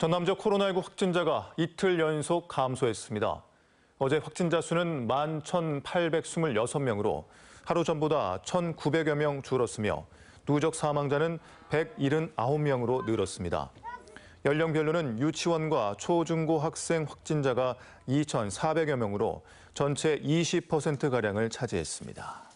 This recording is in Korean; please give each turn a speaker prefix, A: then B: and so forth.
A: 전남지역 코로나19 확진자가 이틀 연속 감소했습니다. 어제 확진자 수는 11,826명으로 하루 전보다 1,900여 명 줄었으며 누적 사망자는 179명으로 늘었습니다. 연령별로는 유치원과 초중고 학생 확진자가 2,400여 명으로 전체 20%가량을 차지했습니다.